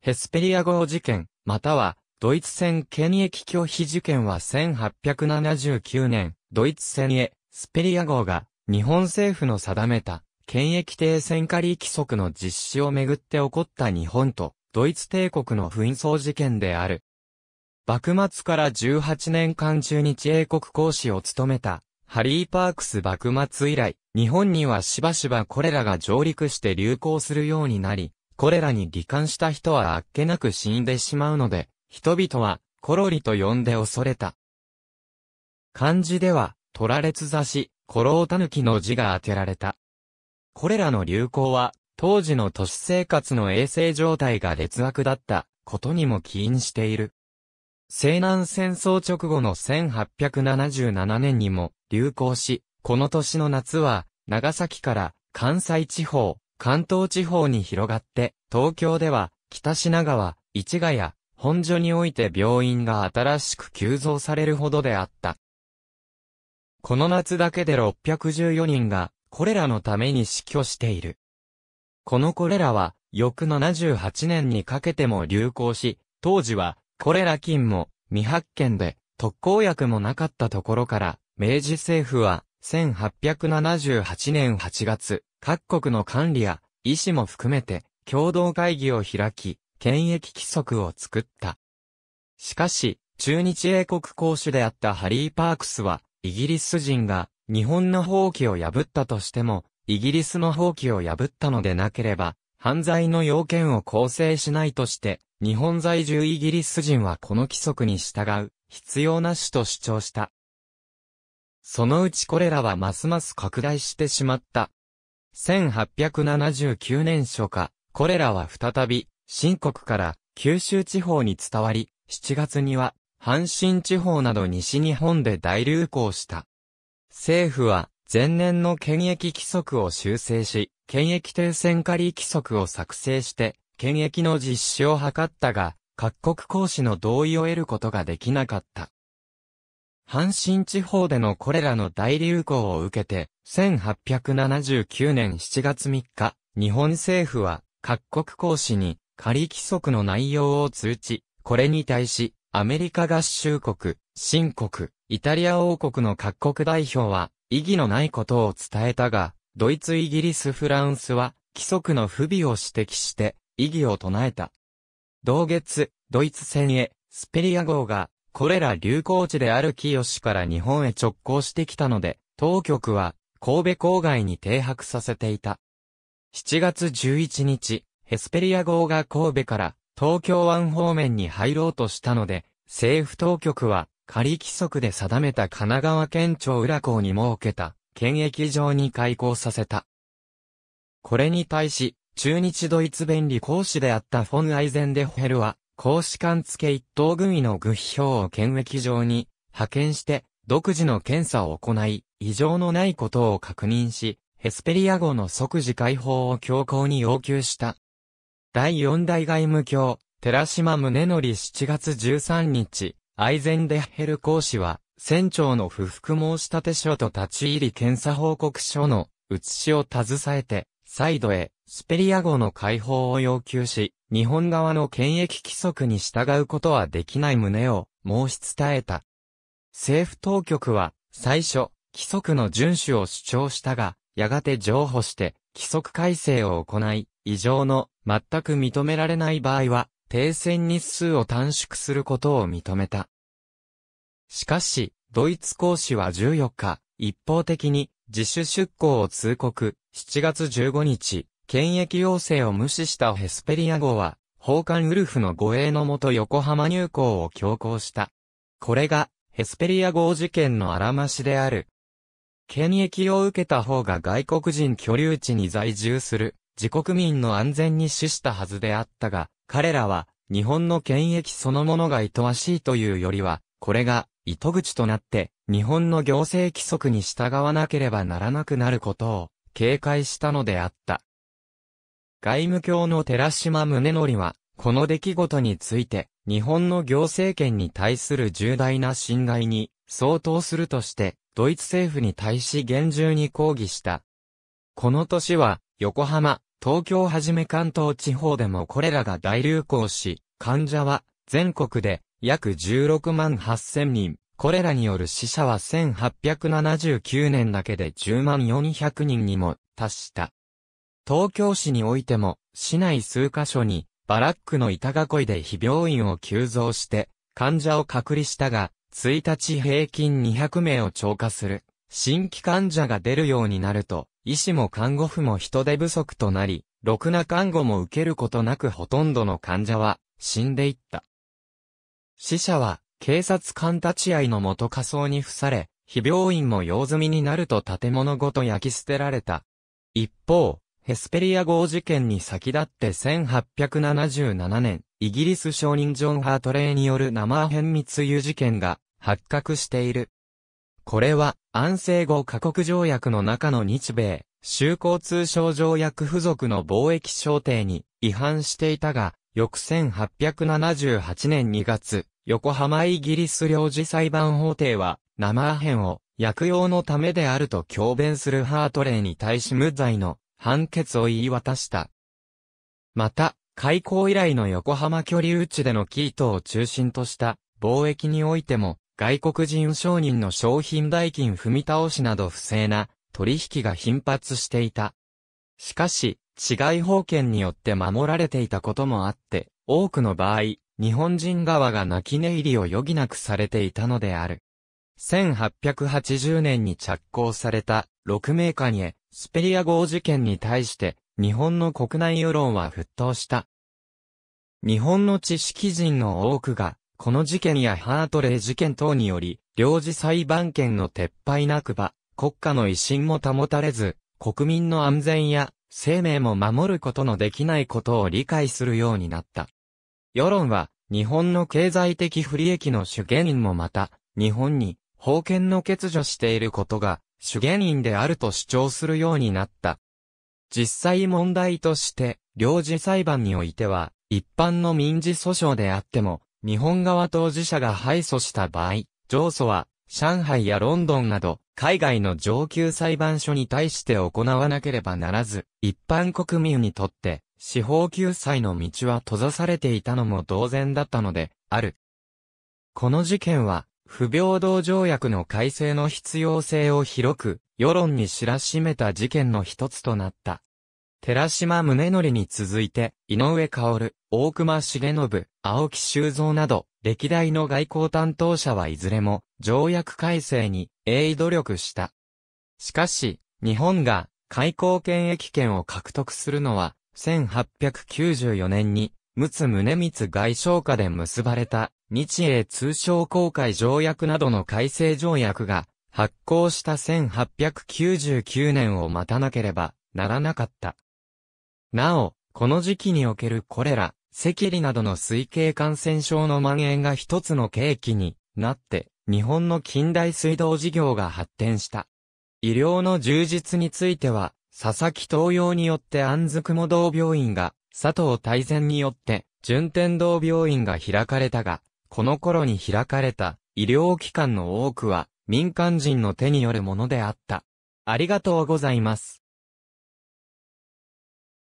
ヘスペリア号事件、または、ドイツ戦権益拒否事件は1879年、ドイツ戦へ、スペリア号が、日本政府の定めた、権益停戦化理規則の実施をめぐって起こった日本と、ドイツ帝国の紛争事件である。幕末から18年間中日英国公使を務めた、ハリー・パークス幕末以来、日本にはしばしばこれらが上陸して流行するようになり、これらに罹患した人はあっけなく死んでしまうので、人々は、コロリと呼んで恐れた。漢字では、取られつざし、コロオタヌキの字が当てられた。これらの流行は、当時の都市生活の衛生状態が劣悪だったことにも起因している。西南戦争直後の1877年にも流行し、この年の夏は、長崎から関西地方、関東地方に広がって、東京では、北品川、市ヶ谷、本所において病院が新しく急増されるほどであった。この夏だけで614人が、これらのために死去している。このこれらは、翌78年にかけても流行し、当時は、これら菌も、未発見で、特効薬もなかったところから、明治政府は、1878年8月、各国の管理や医師も含めて共同会議を開き、検疫規則を作った。しかし、中日英国公主であったハリー・パークスは、イギリス人が日本の放棄を破ったとしても、イギリスの放棄を破ったのでなければ、犯罪の要件を構成しないとして、日本在住イギリス人はこの規則に従う、必要なしと主張した。そのうちこれらはますます拡大してしまった。1879年初夏、これらは再び、新国から九州地方に伝わり、7月には、阪神地方など西日本で大流行した。政府は、前年の検疫規則を修正し、検疫停戦仮規則を作成して、検疫の実施を図ったが、各国公使の同意を得ることができなかった。阪神地方でのこれらの大流行を受けて、1879年7月3日、日本政府は各国公使に仮規則の内容を通知。これに対し、アメリカ合衆国、新国、イタリア王国の各国代表は、異議のないことを伝えたが、ドイツ、イギリス、フランスは、規則の不備を指摘して、異議を唱えた。同月、ドイツ戦へ、スペリア号が、これら流行地である清から日本へ直行してきたので、当局は、神戸郊外に停泊させていた。7月11日、ヘスペリア号が神戸から東京湾方面に入ろうとしたので、政府当局は仮規則で定めた神奈川県庁裏港に設けた検疫場に開港させた。これに対し、中日ドイツ便利公使であったフォン・アイゼンデホヘルは、公使館付一等組の具費表を検疫場に派遣して、独自の検査を行い、異常のないことを確認し、ヘスペリア号の即時解放を強行に要求した。第四代外務卿、寺島宗則7月13日、アイゼンデヘル公使は、船長の不服申し立て書と立ち入り検査報告書の写しを携えて、再度へ、スペリア号の解放を要求し、日本側の権益規則に従うことはできない旨を申し伝えた。政府当局は、最初、規則の遵守を主張したが、やがて譲歩して規則改正を行い、異常の全く認められない場合は、停戦日数を短縮することを認めた。しかし、ドイツ公使は14日、一方的に自主出港を通告、7月15日、検疫要請を無視したヘスペリア号は、宝冠ウルフの護衛のもと横浜入港を強行した。これが、ヘスペリア号事件のあらましである、権益を受けた方が外国人居留地に在住する自国民の安全に死したはずであったが、彼らは日本の権益そのものが愛わしいというよりは、これが糸口となって日本の行政規則に従わなければならなくなることを警戒したのであった。外務卿の寺島宗則は、この出来事について、日本の行政権に対する重大な侵害に相当するとして、ドイツ政府に対し厳重に抗議した。この年は、横浜、東京をはじめ関東地方でもこれらが大流行し、患者は全国で約16万8000人、これらによる死者は1879年だけで10万400人にも達した。東京市においても、市内数カ所に、バラックの板囲いで非病院を急増して、患者を隔離したが、1日平均200名を超過する。新規患者が出るようになると、医師も看護婦も人手不足となり、ろくな看護も受けることなくほとんどの患者は死んでいった。死者は警察官立ち会いの元仮装に付され、非病院も用済みになると建物ごと焼き捨てられた。一方、ヘスペリア号事件に先立って1877年、イギリス商人ジョン・ハートレイによる生編密輸事件が発覚している。これは、安政後過国条約の中の日米、修交通商条約付属の貿易商定に違反していたが、翌1878年2月、横浜イギリス領事裁判法廷は、生アヘンを薬用のためであると強弁するハートレイに対し無罪の判決を言い渡した。また、開港以来の横浜距離打ちでのキートを中心とした貿易においても、外国人商人の商品代金踏み倒しなど不正な取引が頻発していた。しかし、治外法権によって守られていたこともあって、多くの場合、日本人側が泣き寝入りを余儀なくされていたのである。1880年に着工された、6名家にスペリア号事件に対して、日本の国内世論は沸騰した。日本の知識人の多くが、この事件やハートレー事件等により、領事裁判権の撤廃なくば、国家の威信も保たれず、国民の安全や生命も守ることのできないことを理解するようになった。世論は、日本の経済的不利益の主原因もまた、日本に、封建の欠如していることが、主原因であると主張するようになった。実際問題として、領事裁判においては、一般の民事訴訟であっても、日本側当事者が敗訴した場合、上訴は、上海やロンドンなど、海外の上級裁判所に対して行わなければならず、一般国民にとって、司法救済の道は閉ざされていたのも同然だったので、ある。この事件は、不平等条約の改正の必要性を広く、世論に知らしめた事件の一つとなった。寺島宗則に続いて、井上薫、大隈重信、青木修造など、歴代の外交担当者はいずれも、条約改正に、鋭意努力した。しかし、日本が、開港権益権を獲得するのは、1894年に、陸奥宗光外相下で結ばれた、日英通商公開条約などの改正条約が、発行した1899年を待たなければならなかった。なお、この時期におけるコレラ、赤痢などの水系感染症の蔓延が一つの契機になって、日本の近代水道事業が発展した。医療の充実については、佐々木東洋によって安津雲道病院が、佐藤大善によって、順天堂病院が開かれたが、この頃に開かれた医療機関の多くは民間人の手によるものであった。ありがとうございます。